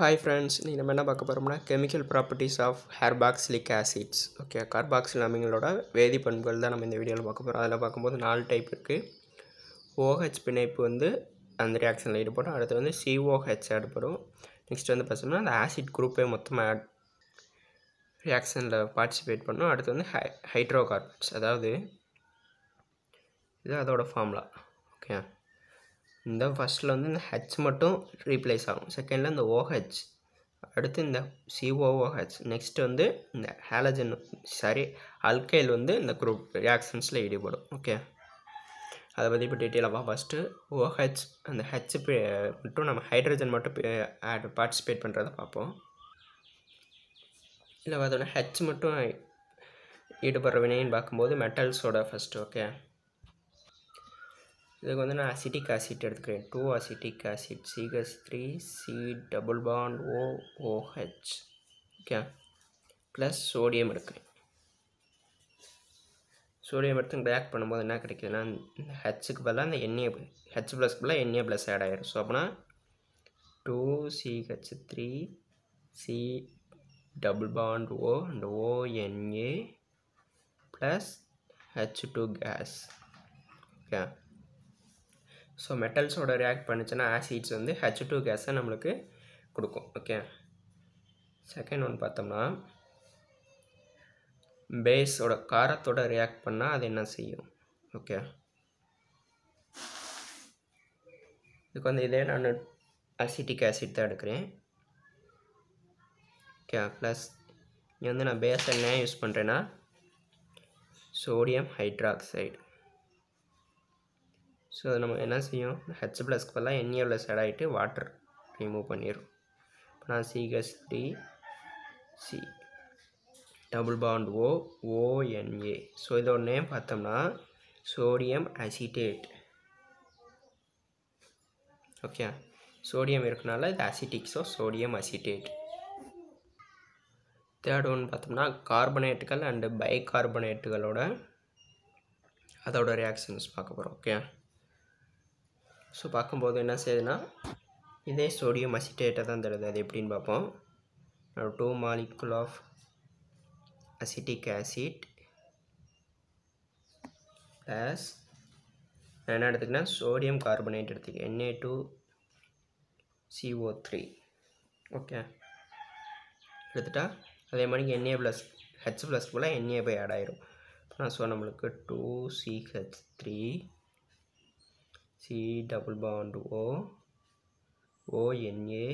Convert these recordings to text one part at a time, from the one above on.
hi friends நீ நம்ம என்ன பார்க்க போகிறோம்னா chemical properties of carboxylic acids okay carboxyl அமிங்களோட வேதிப்பண்புகள் தான் நம்ம இந்த வீடியோவில் பார்க்க போகிறோம் அதில் பார்க்கும்போது நாலு டைப் இருக்குது ஓஹெச் பிணைப்பு வந்து அந்த ரியாக்ஷனில் ஈடுபடும் அடுத்து வந்து சிஓஹெச் ஏடுபடும் நெக்ஸ்ட் வந்து பார்த்தோம்னா அந்த ஆசிட் குரூப்பே மொத்தமாக ஆட் ரியாக்ஷனில் பார்ட்டிசிபேட் பண்ணும் அடுத்து வந்து ஹை ஹைட்ரோ கார்பன்ஸ் அதாவது இது அதோடய ஃபார்முலா ஓகே இந்த ஃபஸ்ட்டில் வந்து இந்த ஹெச் மட்டும் ரீப்ளேஸ் ஆகும் செகண்டில் இந்த ஓஹெச் அடுத்து இந்த சிஓஓஹெச் நெக்ஸ்ட் வந்து இந்த ஹேலஜன் சாரி அல்கைல் வந்து இந்த குரூப் ரியாக்ஷன்ஸில் ஈடுபடும் ஓகே அதை பற்றி இப்போ டீட்டெயிலாக ஃபஸ்ட்டு ஓஹெச் அந்த ஹெச் மட்டும் நம்ம ஹைட்ரஜன் மட்டும் ஆட் பார்ட்டிசிபேட் பண்ணுறதை பார்ப்போம் இல்லை அதோட ஹெச் மட்டும் ஈடுபடுற வினைன்னு பார்க்கும்போது மெட்டல்ஸோட ஃபஸ்ட்டு ஓகே இதுக்கு வந்து நான் அசிட்டிக் ஆசிட் எடுத்துக்கிறேன் two acetic acid CH three C double bond O OH okay plus sodium எடுக்கிறேன் சோடியம் எடுத்து ரியாக்ட் பண்ணும்போது என்ன கிடைக்குதுன்னா இந்த ஹெச்சுக்கு பதிலாக அந்த எண்ணெய் ஹெச் ப்ளஸ் பதிலாக எண்ணெய் ப்ளஸ் ஆட் ஆகிடும் ஸோ அப்படின்னா two CH three C double bond O and ONa plus H two gas okay so மெட்டல்ஸோட ரியாக்ட் பண்ணுச்சுன்னா ஆசிட்ஸ் வந்து ஹெச் டூ கேஸை நம்மளுக்கு கொடுக்கும் ஓகே செகண்ட் ஒன் பார்த்தோம்னா பேஸோட காரத்தோட ரியாக்ட் பண்ணால் அது என்ன செய்யும் ஓகே இதுக்கு வந்து இதே நான் அசிட்டிக் ஆசிட் தான் எடுக்கிறேன் ஓகே ப்ளஸ் இங்கே வந்து நான் பேஸ் என்ன யூஸ் பண்ணுறேன்னா சோடியம் ஹைட்ராக்சைடு ஸோ அதை நம்ம என்ன செய்யும் ஹெச் ப்ளஸ்க்கு பதிலாக என்ஏ ப்ளஸ் ஆட் ஆகிட்டு வாட்டர் ரிமூவ் பண்ணிடும் இப்போ நான் CH D C double bond O ONa so இதோட நேம் பார்த்தோம்னா சோடியம் அசிட்டேட் ஓகே சோடியம் இருக்கனால இது அசிட்டிக்ஸோ so sodium acetate third one பார்த்தோம்னா கார்பனேட்டுகள் அண்டு பை கார்பனேட்டுகளோட அதோட ரியாக்ஷன்ஸ் பார்க்க போகிறோம் ஓகே ஸோ பார்க்கும்போது என்ன செய்யுதுன்னா இதே சோடியம் அசிட்டேட்டை தான் தருது அது எப்படின்னு பார்ப்போம் two molecule of acetic acid plus என்ன எடுத்துக்கினா சோடியம் கார்பனேட் எடுத்துக்க Na two CO three okay எடுத்துட்டா அதே மாதிரி என்ஏ ப்ளஸ் ஹெச் ப்ளஸ் போல் என்ஏ பை ஆட் ஆயிரும் ஸோ நம்மளுக்கு two CH three C double bond O ONA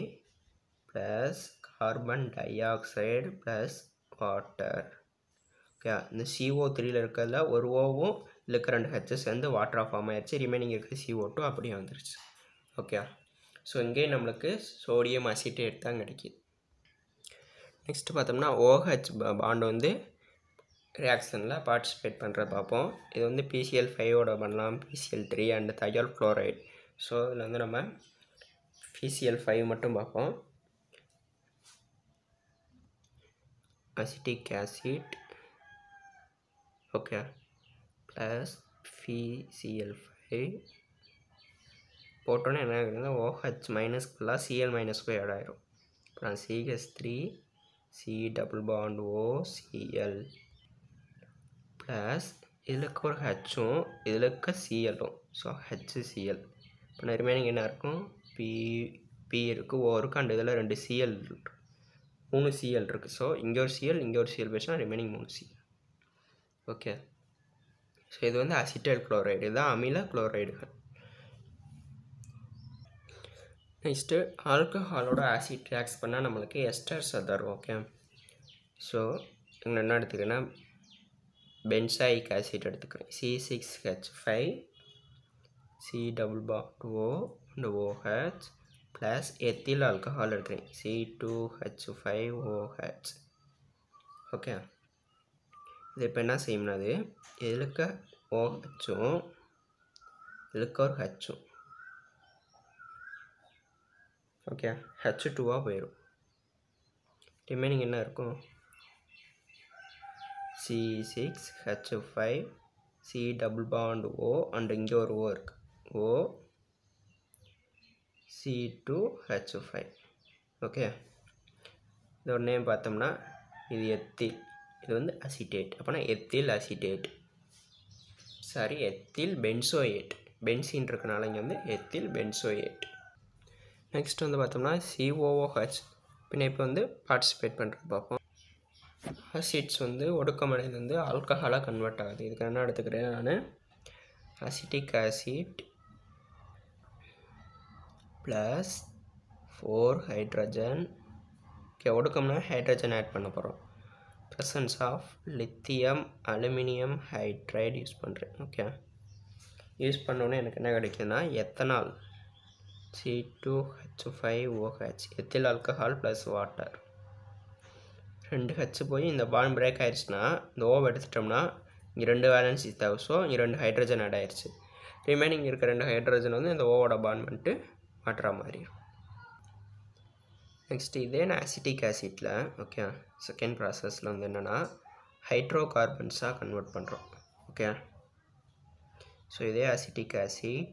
plus carbon dioxide plus water okay இந்த சிஓ த்ரீல இருக்கிறதுல ஒரு ஓவும் இருக்கிற ரெண்டு ஹெச்சஸ் வந்து வாட்டராக ஃபார்ம் ஆயிடுச்சு ரிமைனிங் இருக்கிற சிஓ டூ அப்படியே வந்துருச்சு ஓகே ஸோ இங்கே நம்மளுக்கு சோடியம் அசிட்டேட் தான் கிடைக்கிது நெக்ஸ்ட் பார்த்தோம்னா ஓஹெச் பாண்ட் வந்து ரியாக்ஷனில் பார்ட்டிசிபேட் பண்ணுறத பார்ப்போம் இது வந்து பிசிஎல் ஃபைவோட பண்ணலாம் PCl three and thionyl chloride so இதில் வந்து நம்ம பிசிஎல் ஃபைவ் மட்டும் பார்ப்போம் acetic acid okay plus PCl five போட்டோன்னே என்ன ஆகுதுன்னா ஓஹெச் மைனஸ்க்குலாம் சிஎல் மைனஸ் போய் ஆட் ஆயிரும் அப்புறம் CH three C double bond O Cl plus இதில் இருக்க ஒரு ஹெச்சும் இதில் இருக்க சிஎல்லும் ஸோ சிஎல் இப்போ ரிமைனிங் என்ன இருக்கும் பி பி இருக்குது ஓ இருக்குது அண்ட் இதில் ரெண்டு சிஎல் மூணு சிஎல் இருக்குது ஸோ இங்கே ஒரு சிஎல் இங்கே ஒரு சிஎல் பேசினா ரிமைனிங் மூணு சிஎல் ஓகே ஸோ இது வந்து அசிட்டைல் குளோரைடு இதுதான் அமில குளோரைடுகள் நெக்ஸ்ட்டு ஆல்கஹாலோட ஆசிட் ரியாக்ட் பண்ணால் நம்மளுக்கு எஸ்டர்ஸை தரும் ஓகே ஸோ என்ன எடுத்துக்கிட்டேன்னா பென்சாயிக் ஆசிட் எடுத்துக்கிறேன் C six H five C double பா two O and OH plus ethyl alcohol எடுக்கிறேன் C two H five OH okay இது இப்போ என்ன செய்யணும்னா அது இதுலுக்க ஓஹெச்சும் இதுலுக்க ஒரு ஹெச்சும் ஓகே ஹெச் டூவாக போயிடும் ரிமைனிங் என்ன இருக்கும் C6, H5, C double bond O and இங்கே ஒரு O இருக்கு O, C2, H5 ஓகே இதோட நேம் பார்த்தோம்னா இது எத்தில் இது வந்து அசிட்டேட் அப்போனா ethyl acetate sorry ethyl benzoate benzene இருக்கனால இங்கே வந்து எத்தில் benzoate நெக்ஸ்ட் வந்து பார்த்தோம்னா சிஓஓஹெச் COOH இப்போ வந்து பார்ட்டிசிபேட் பண்ணுறது பார்ப்போம் ஆசிட்ஸ் வந்து ஒடுக்கமடைந்து வந்து ஆல்கஹாலாக கன்வெர்ட் ஆகுது இதுக்கு என்ன எடுத்துக்கிறேன் நான் acetic acid plus four hydrogen okay ஒடுக்கம்னா ஹைட்ரஜன் ஆட் பண்ண போகிறோம் presence of lithium aluminium hydride use பண்ணுறேன் ஓகே யூஸ் பண்ணோன்னே எனக்கு என்ன கிடைக்குதுன்னா ethanol C two H five OH ethyl alcohol plus water ரெண்டு ஹச்சு போய் இந்த பாண்ட் பிரேக் ஆயிடுச்சுன்னா இந்த ஓவை எடுத்துட்டோம்னா இங்கே ரெண்டு வேலன்ஸ் தேவை இங்கே ரெண்டு ஹைட்ரஜன் ஆட் ஆயிடுச்சு ரிமைனிங் இருக்க ரெண்டு ஹைட்ரஜன் வந்து இந்த ஓவோட பாண்ட் வந்துட்டு மாட்டுற மாதிரி நெக்ஸ்ட் இதே நான் அசிட்டிக் ஆசிட்டில் ஓகே செகண்ட் ப்ராசஸில் வந்து என்னென்னா ஹைட்ரோ கார்பன்ஸாக கன்வெர்ட் பண்ணுறோம் ஓகே ஸோ இதே அசிட்டிக் ஆசிட்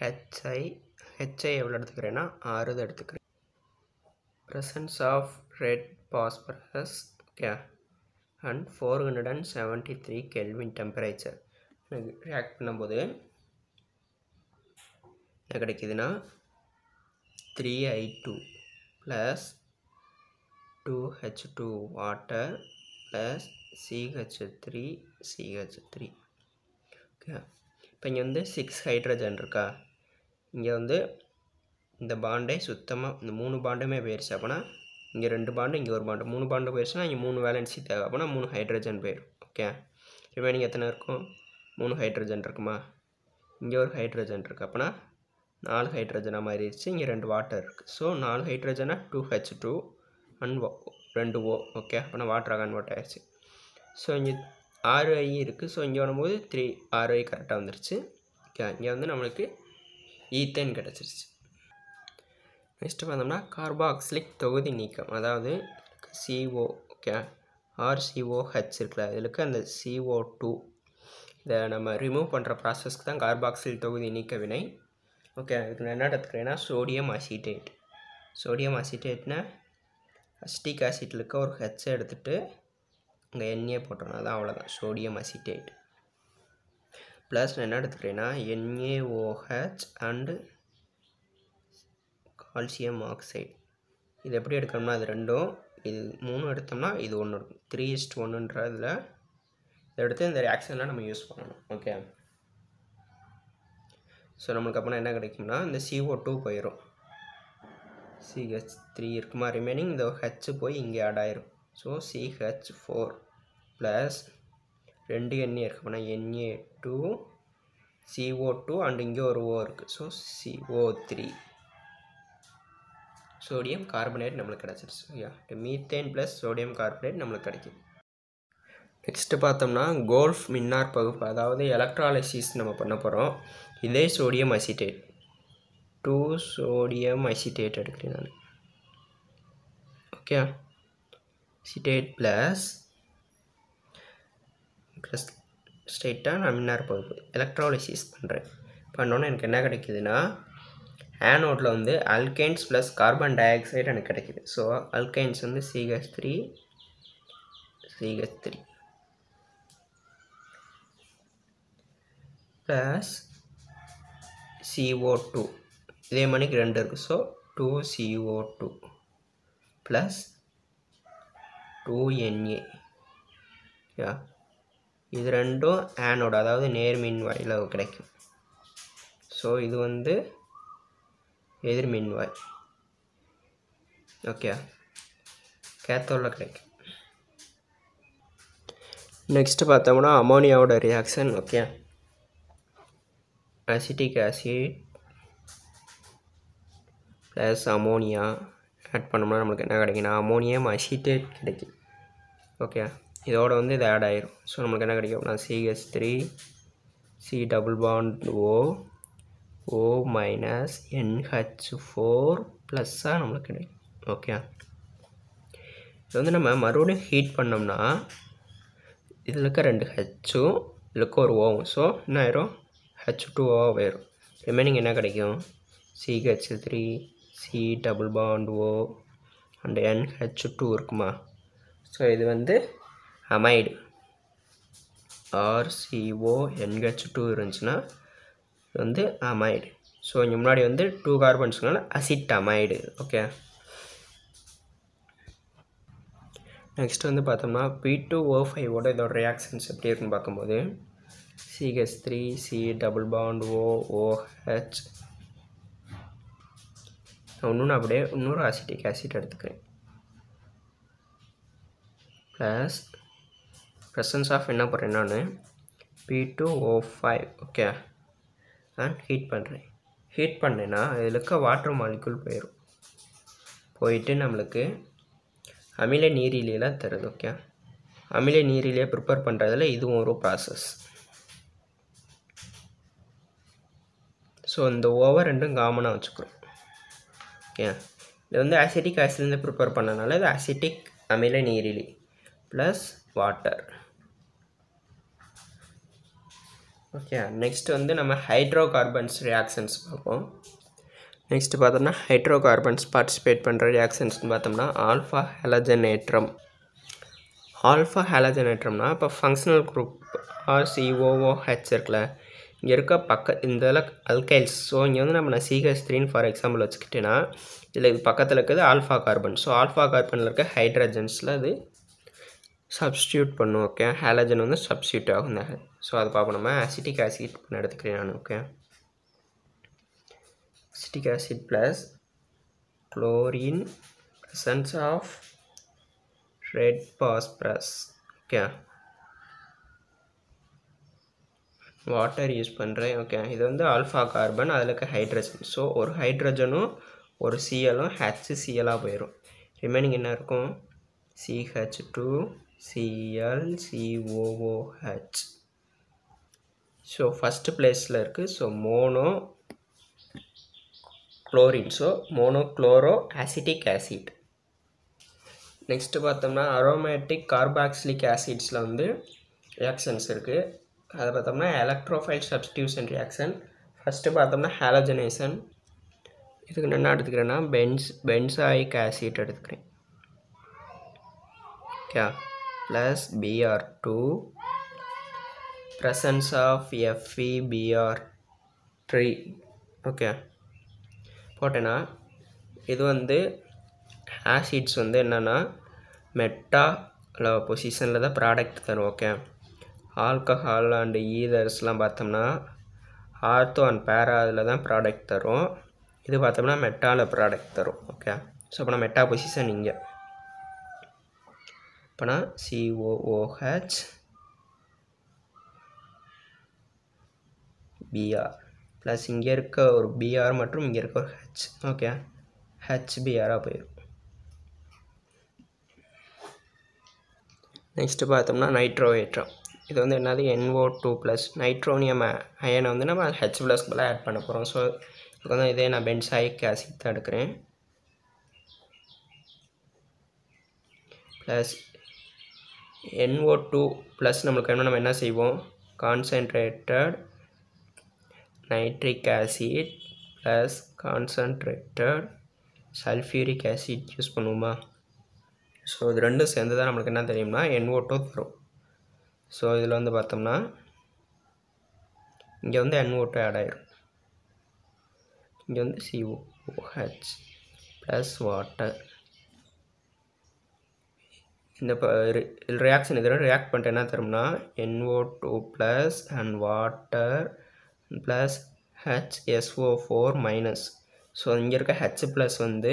ஹெச்ஐ ஹெச்ஐ எவ்வளோ எடுத்துக்கிறேன்னா அறுபது எடுத்துக்கிறேன் presence of red phosphorus okay and four hundred and seventy three kelvin temperature எனக்கு ரியாக்ட் பண்ணும்போது என்ன கிடைக்குதுன்னா three I two plus two H two water plus CH three CH three okay இப்போ இங்கே வந்து சிக்ஸ் ஹைட்ரஜன் இருக்கா இங்கே வந்து இந்த பாண்டே சுத்தமாக இந்த மூணு பாண்டுமே போயிடுச்சு அப்போனா இங்கே ரெண்டு பாண்டு இங்கே ஒரு பாண்டு மூணு பாண்டு போயிடுச்சுன்னா இங்கே மூணு வேலன்சி தேவை அப்போனா மூணு ஹைட்ரஜன் போயிடும் ஓகே ரிமைனிங் எத்தனை இருக்கும் மூணு ஹைட்ரஜன் இருக்குமா இங்கே ஒரு ஹைட்ரஜன் இருக்குது அப்போனா நாலு ஹைட்ரஜனாக மாறிடுச்சு இங்கே ரெண்டு வாட்டர் இருக்குது ஸோ நாலு ஹைட்ரஜனாக டூ ஹெச் டூ அண்ட் ரெண்டு ஓ ஓகே அப்போனா வாட்டராக கன்வெர்ட் ஆயிடுச்சு ஸோ இங்கே ஆறு ஐ இருக்குது ஸோ இங்கே வரும்போது த்ரீ ஆறு ஐ கரெக்டாக வந்துருச்சு ஓகே இங்கே வந்து நம்மளுக்கு ஈத்தேன் கிடச்சிருச்சு நெக்ஸ்ட்டு பார்த்தோம்னா கார்பாக்சிலிக் தொகுதி நீக்கம் அதாவது சிஓ ஓகே ஆர்சிஓஹெச் இருக்குல்ல இதில் இருக்க அந்த சிஓ டூ இதை நம்ம ரிமூவ் பண்ணுற ப்ராசஸ்க்கு தான் கார்பாக்சில் தொகுதி நீக்க வினை ஓகே இதுக்கு என்ன எடுத்துக்கிறேன்னா சோடியம் அசிடேட் சோடியம் அசிடேட்னா அஸ்டிக் ஆசிட்டில் ஒரு ஹெச்சை எடுத்துகிட்டு இங்கே எண்ணெயை போட்டோம்னா தான் அவ்வளோதான் சோடியம் அசிட்டேட் ப்ளஸ் நான் என்ன எடுத்துக்கிறேன்னா என்ஏஓஹெச் அண்டு கால்சியம் ஆக்சைடு இது எப்படி எடுக்கணும்னா அது ரெண்டும் இது மூணு எடுத்தோம்னா இது ஒன்று இருக்கும் த்ரீ இஸ்ட் ஒன்றுன்றதில் இதை எடுத்து இந்த ரியாக்ஷன்லாம் நம்ம யூஸ் பண்ணணும் ஓகே ஸோ நம்மளுக்கு அப்புறம் என்ன கிடைக்கும்னா இந்த சிஓ டூ போயிடும் சிஹெச் த்ரீ இருக்குமா ரிமைனிங் இந்த ஹெச் போய் இங்கே ஆட் ஆயிரும் ஸோ சிஹெச் ஃபோர் ப்ளஸ் ரெண்டு எண்ணெய் இருக்குது அப்படின்னா Na two CO two and இங்கே ஒரு ஓ இருக்குது so CO three sodium carbonate நம்மளுக்கு கிடச்சிருச்சு மீத்தேன் ப்ளஸ் சோடியம் கார்பனேட் நம்மளுக்கு கிடைக்கும் நெக்ஸ்ட்டு பார்த்தோம்னா கோல்ஃப் மின்னார் பகுப்பு அதாவது எலக்ட்ராலிசிஸ் நம்ம பண்ண போகிறோம் இதே sodium acetate two sodium acetate எடுக்கிறேன் நான் ஓகே சிட்டேட் ப்ளஸ் ப்ளஸ் ஸ்ட்ரெயிட்டாக நான் மின்னார் போகுது எலக்ட்ராலிசிஸ் பண்ணுறேன் பண்ணோன்னே எனக்கு என்ன கிடைக்குதுன்னா ஆனோடில் வந்து alkanes plus carbon dioxide எனக்கு கிடைக்கிது ஸோ அல்கைன்ஸ் வந்து CH three CH three plus CO two இதே மணிக்கு ரெண்டு இருக்குது so two CO two plus two Na யா இது ரெண்டும் ஆனோட அதாவது நேர்மின் வாயில் கிடைக்கும் ஸோ இது வந்து எதிர்மின் வாய் ஓகே கேத்தோடில் கிடைக்கும் நெக்ஸ்ட்டு பார்த்தோம்னா அமோனியாவோட reaction okay acetic acid plus ammonia add பண்ணோம்னா நம்மளுக்கு என்ன கிடைக்குன்னா அமோனியம் அசிட்டேட் கிடைக்கும் ஓகே இதோட வந்து இது ஆட் ஆயிரும் ஸோ நம்மளுக்கு என்ன கிடைக்கும் அப்படின்னா CS three C double bond O O minus NH four ப்ளஸ்ஸாக நம்மளுக்கு கிடைக்கும் ஓகே இது வந்து நம்ம மறுபடியும் ஹீட் பண்ணோம்னா இதில் இருக்க ரெண்டு ஹெச்சும் இதில் இருக்க ஒரு ஓவும் ஸோ என்ன ஆயிரும் ஹெச் டூ ஓ ஆயிரும் ரிமைனிங் என்ன கிடைக்கும் CH three C double bond O and NH two இருக்குமா ஸோ இது வந்து அமைடு ஆர்சிஓ என்ஹெச் டூ இருந்துச்சுன்னா வந்து அமைடு ஸோ இங்கே முன்னாடி வந்து டூ கார்பன்ஸ்னால அசிட் அமைடு ஓகே நெக்ஸ்ட் வந்து பார்த்தோம்னா பி டூ ஓ ஃபைவோட இதோட ரியாக்ஷன்ஸ் எப்படி இருக்குன்னு பார்க்கும்போது CH three C double bond O OH இன்னொன்று அப்படியே இன்னொரு ஆசிட்டிக் ஆசிட் எடுத்துக்கிறேன் ப்ளஸ் ப்ரெசன்ஸ் ஆஃப் என்ன பண்ணுறேன் நான் P two O five okay and heat பண்ணுறேன் ஹீட் பண்ணேன்னா அதில் இருக்க வாட்டர் மாலிக்குள் போயிடும் போயிட்டு நம்மளுக்கு அமில நீரிலியெல்லாம் தருது ஓகே அமில நீரிலே ப்ரிப்பேர் பண்ணுறதுல இதுவும் ஒரு ப்ராசஸ் ஸோ இந்த ஓவர் ரெண்டும் காமனாக வச்சுக்கிறோம் ஓகே இது வந்து அசிட்டிக் ஆசிட்லேருந்து ப்ரிப்பேர் பண்ணனால இது அசிட்டிக் அமில நீரிலி ப்ளஸ் வாட்டர் ஓகே நெக்ஸ்ட் வந்து நம்ம ஹைட்ரோ கார்பன்ஸ் ரியாக்ஷன்ஸ் பார்ப்போம் நெக்ஸ்ட் பார்த்தோம்னா ஹைட்ரோ கார்பன்ஸ் பார்ட்டிசிபேட் பண்ணுற ரியாக்ஷன்ஸ்னு பார்த்தோம்னா ஆல்ஃபா ஹெலஜனேட்ரம் ஆல்ஃபா ஹெலஜனேட்ரம்னா இப்போ ஃபங்க்ஷனல் குரூப் ஆர்சிஓஓஹெச் இருக்குல்ல இங்கே இருக்க பக்க இந்த அல்கைல்ஸ் ஸோ இங்கே வந்து நம்ம நான் சிஹெச் த்ரீன்னு ஃபார் எக்ஸாம்பிள் வச்சுக்கிட்டேன்னா இதில் இது பக்கத்தில் இருக்கிறது ஆல்ஃபா கார்பன் ஸோ ஆல்ஃபா கார்பனில் இருக்க ஹைட்ரஜன்ஸில் அது சப்ஸ்டியூட் பண்ணும் ஓகே ஹேலஜன் வந்து சப்ஸ்டியூட் ஆகும் இந்த ஸோ அதை பார்ப்போம் நம்ம அசிட்டிக் ஆசிட் எடுத்துக்கிறேன் நான் okay acetic acid plus chlorine presence of red phosphorus okay water use பண்ணுறேன் ஓகே இது வந்து ஆல்ஃபா கார்பன் அதில் இருக்க ஹைட்ரஜன் ஸோ ஒரு ஹைட்ரஜனும் ஒரு சிஎலும் சிஎலாக போயிடும் ரிமைனிங் என்ன இருக்கும் CH two Cl COOH so first பிளேஸில் இருக்குது so mono chlorine so mono chloro acetic acid next பார்த்தோம்னா அரோமேட்டிக் கார்பாக்சிலிக் ஆசிட்ஸில் வந்து ரியாக்ஷன்ஸ் இருக்குது அதை பார்த்தோம்னா எலக்ட்ரோஃபைல் சப்ஸ்டியூஷன் ரியாக்ஷன் ஃபஸ்ட்டு பார்த்தோம்னா ஹாலஜனேஷன் இதுக்கு என்ன எடுத்துக்கிறேன்னா பென்ஸ் பென்சாயிக் ஆசிட் எடுத்துக்கிறேன் okay plus Br two presence of FEBR tree okay போட்டேன்னா இது வந்து ஆசிட்ஸ் வந்து என்னென்னா மெட்டால பொசிஷனில் தான் ப்ராடக்ட் தரும் ஓகே ஆல்கஹால் அண்டு ஈதர்ஸ்லாம் பார்த்தோம்னா ஆர்த்தோ அண்ட் பேரா அதில் தான் ப்ராடக்ட் தரும் இது பார்த்தோம்னா மெட்டாவில் ப்ராடக்ட் தரும் ஓகே ஸோ இப்போ நான் மெட்டா பொசிஷன் இங்கே இப்போனா சிஓஓஹெச் பிஆர் ப்ளஸ் இங்கே இருக்க ஒரு பிஆர் மற்றும் இங்கே இருக்க ஒரு ஹெச் ஓகே ஹெச்பிஆராக போயிடும் நெக்ஸ்ட்டு பார்த்தோம்னா ஏற்றம் இது வந்து என்னது என்ஓ டூ ப்ளஸ் நைட்ரோனியம் அயனை வந்து நம்ம ஹெச் ப்ளஸ் போல் ஆட் பண்ண போகிறோம் ஸோ இதுக்கு வந்து இதே நான் பென்சாயிக் ஆசிட் தான் எடுக்கிறேன் ப்ளஸ் என்ஓ டூ ப்ளஸ் நம்மளுக்கு என்ன நம்ம என்ன செய்வோம் concentrated nitric acid plus concentrated sulphuric acid use பண்ணுவோமா ஸோ இது ரெண்டும் சேர்ந்து தான் நம்மளுக்கு என்ன தெரியும்னா என்ஓட்டோ தரும் ஸோ இதில் வந்து பார்த்தோம்னா இங்கே வந்து என்ஓட்டோ ஆட் ஆயிரும் இங்கே வந்து சிஓஹெச் ப்ளஸ் வாட்டர் இந்த ரியாக்ஷன் இதில் ரியாக்ட் பண்ணிட்டு என்ன தரும்னா NO two plus and water plus HSO four minus so இங்கே இருக்க ஹெச் ப்ளஸ் வந்து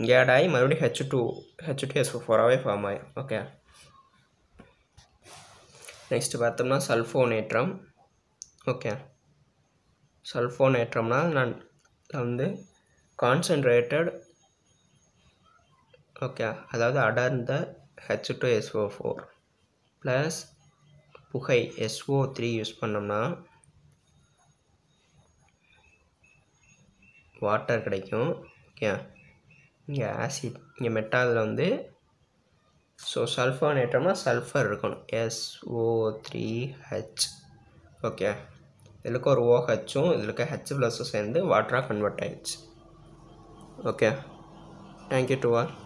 இங்கே ஆட் ஆகி மறுபடியும் H two H two SO ஃபோராகவே ஃபார்ம் ஆகி ஓகே நெக்ஸ்ட்டு பார்த்தோம்னா சல்ஃபோனேற்றம் ஓகே சல்ஃபோனேற்றம்னா நான் வந்து கான்சன்ட்ரேட்டட் ஓகே அதாவது அடர்ந்த H two SO four plus புகை எஸ்ஓ த்ரீ யூஸ் பண்ணோம்னா வாட்டர் கிடைக்கும் ஓகே இங்கே ஆசிட் இங்கே மெட்டாலில் வந்து ஸோ சல்ஃபான் ஏற்றோம்னா சல்ஃபர் இருக்கணும் எஸ்ஓ த்ரீ ஹெச் ஓகே இதுக்கு ஒரு ஓஹெச்சும் இருக்க ஹெச் ப்ளஸ்ஸும் சேர்ந்து வாட்டராக கன்வெர்ட் ஆகிடுச்சு ஓகே தேங்க்யூ டு ஆல்